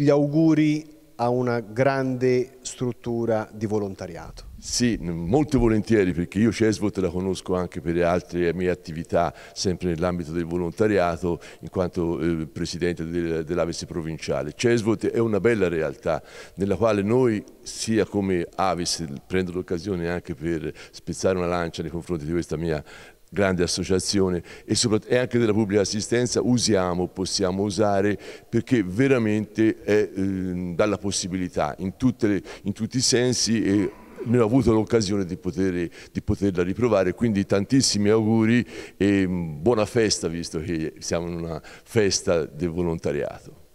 gli auguri a una grande struttura di volontariato. Sì, molto volentieri perché io Cesvot la conosco anche per le altre mie attività sempre nell'ambito del volontariato in quanto eh, presidente del, dell'Aves provinciale. Cesvot è una bella realtà nella quale noi sia come Aves, prendo l'occasione anche per spezzare una lancia nei confronti di questa mia grande associazione e, e, anche della pubblica assistenza usiamo, possiamo usare perché veramente è, eh, dà la possibilità in, le, in tutti i sensi e ne ho avuto l'occasione di, poter, di, poterla riprovare, quindi tantissimi auguri e mm, buona festa visto che siamo in una festa del volontariato.